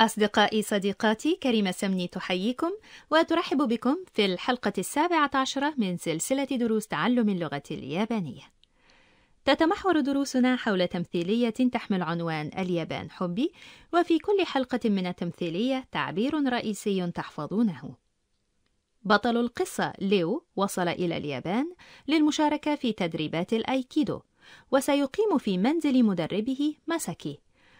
أصدقائي صديقاتي كريمة سمني تحييكم وترحب بكم في الحلقة السابعة عشرة من سلسلة دروس تعلم اللغة اليابانية. تتمحور دروسنا حول تمثيلية تحمل عنوان اليابان حبي، وفي كل حلقة من التمثيلية تعبير رئيسي تحفظونه. بطل القصة ليو وصل إلى اليابان للمشاركة في تدريبات الأيكيدو، وسيقيم في منزل مدربه ماساكي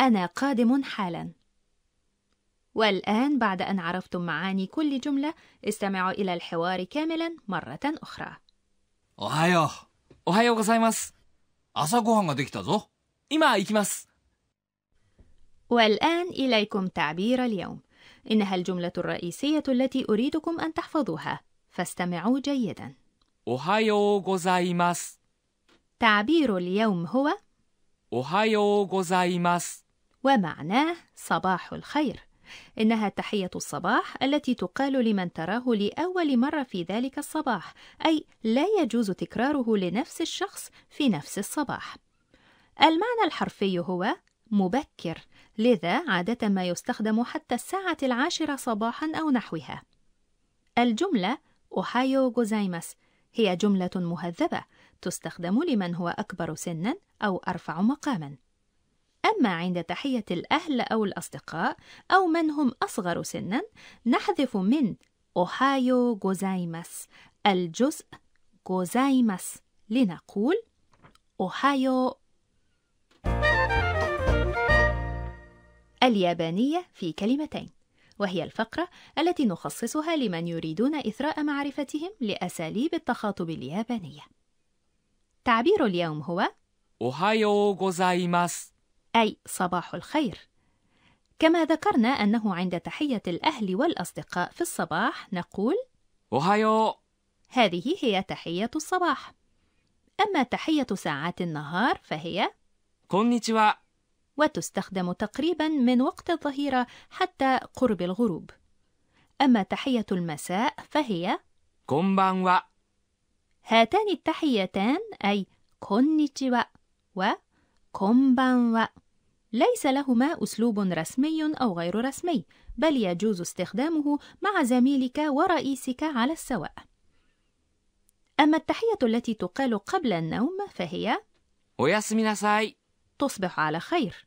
أنا قادم حالا والآن بعد أن عرفتم معاني كل جملة استمعوا إلى الحوار كاملا مرة أخرى والآن إليكم تعبير اليوم. إنها الجملة الرئيسية التي أريدكم أن تحفظوها. فاستمعوا جيدا. تعبير اليوم هو おはようございます。ومعناه صباح الخير إنها تحية الصباح التي تقال لمن تراه لأول مرة في ذلك الصباح، أي لا يجوز تكراره لنفس الشخص في نفس الصباح. المعنى الحرفي هو مبكر، لذا عادة ما يستخدم حتى الساعة العاشرة صباحًا أو نحوها. الجملة أوهايو غوزايماس هي جملة مهذبة تستخدم لمن هو أكبر سنًا أو أرفع مقامًا. أما عند تحية الأهل أو الأصدقاء أو من هم أصغر سنا نحذف من أوهايو غوزايماس الجزء غوزايماس لنقول أوهايو اليابانية في كلمتين وهي الفقرة التي نخصصها لمن يريدون إثراء معرفتهم لأساليب التخاطب اليابانية تعبير اليوم هو أوهايو غوزايماس أي صباح الخير كما ذكرنا أنه عند تحية الأهل والأصدقاء في الصباح نقول أوهايو هذه هي تحية الصباح أما تحية ساعات النهار فهي كونيتشوا وتستخدم تقريبا من وقت الظهيرة حتى قرب الغروب أما تحية المساء فهي كونبانوا هاتان التحيتان أي كونيتشوا و كونبانوا ليس لهما أسلوب رسمي أو غير رسمي، بل يجوز استخدامه مع زميلك ورئيسك على السواء. أما التحية التي تقال قبل النوم فهي تصبح على خير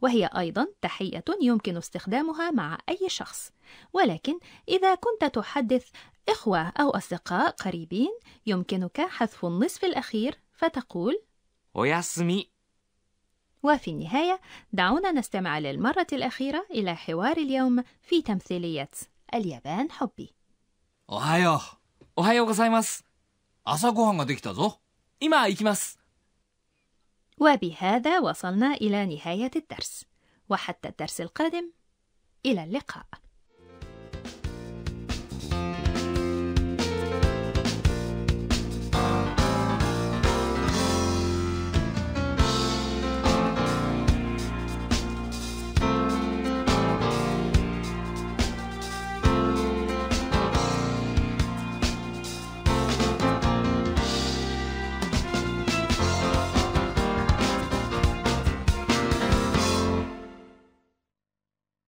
وهي أيضا تحية يمكن استخدامها مع أي شخص ولكن إذا كنت تحدث إخوة أو أصدقاء قريبين يمكنك حذف النصف الأخير فتقول おやすみ وفي النهاية دعونا نستمع للمرة الأخيرة إلى حوار اليوم في تمثيلية اليابان حبي وبهذا وصلنا إلى نهاية الدرس وحتى الدرس القادم إلى اللقاء